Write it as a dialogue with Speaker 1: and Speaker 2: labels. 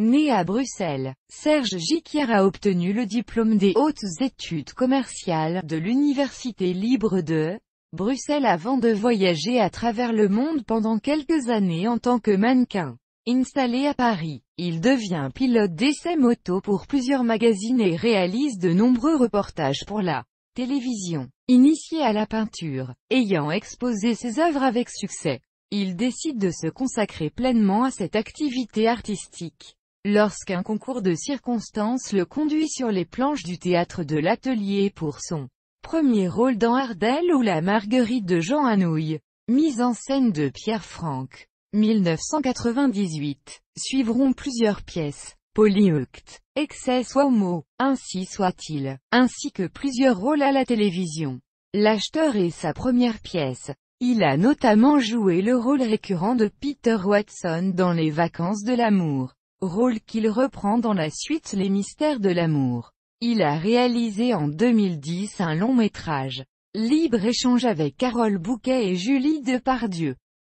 Speaker 1: Né à Bruxelles, Serge Giquière a obtenu le diplôme des hautes études commerciales de l'Université libre de Bruxelles avant de voyager à travers le monde pendant quelques années en tant que mannequin. Installé à Paris, il devient pilote d'essai moto pour plusieurs magazines et réalise de nombreux reportages pour la télévision. Initié à la peinture, ayant exposé ses œuvres avec succès, il décide de se consacrer pleinement à cette activité artistique lorsqu'un concours de circonstances le conduit sur les planches du théâtre de l'atelier pour son premier rôle dans Ardelle ou la Marguerite de Jean Anouilh, mise en scène de Pierre Franck. 1998. Suivront plusieurs pièces. Polyucte, excès soit homo, ainsi soit-il, ainsi que plusieurs rôles à la télévision. L'acheteur est sa première pièce. Il a notamment joué le rôle récurrent de Peter Watson dans Les Vacances de l'amour rôle qu'il reprend dans la suite Les Mystères de l'amour. Il a réalisé en 2010 un long métrage, Libre échange avec Carole Bouquet et Julie Depardieu.